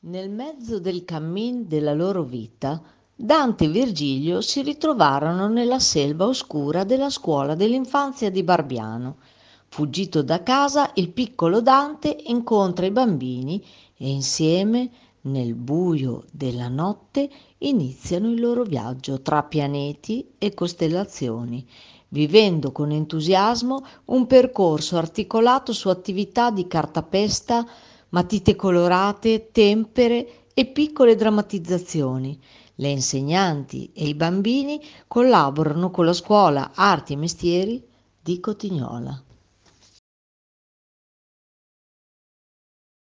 Nel mezzo del cammin della loro vita, Dante e Virgilio si ritrovarono nella selva oscura della scuola dell'infanzia di Barbiano. Fuggito da casa, il piccolo Dante incontra i bambini e insieme, nel buio della notte, iniziano il loro viaggio tra pianeti e costellazioni, vivendo con entusiasmo un percorso articolato su attività di cartapesta matite colorate, tempere e piccole drammatizzazioni. Le insegnanti e i bambini collaborano con la scuola Arti e Mestieri di Cotignola.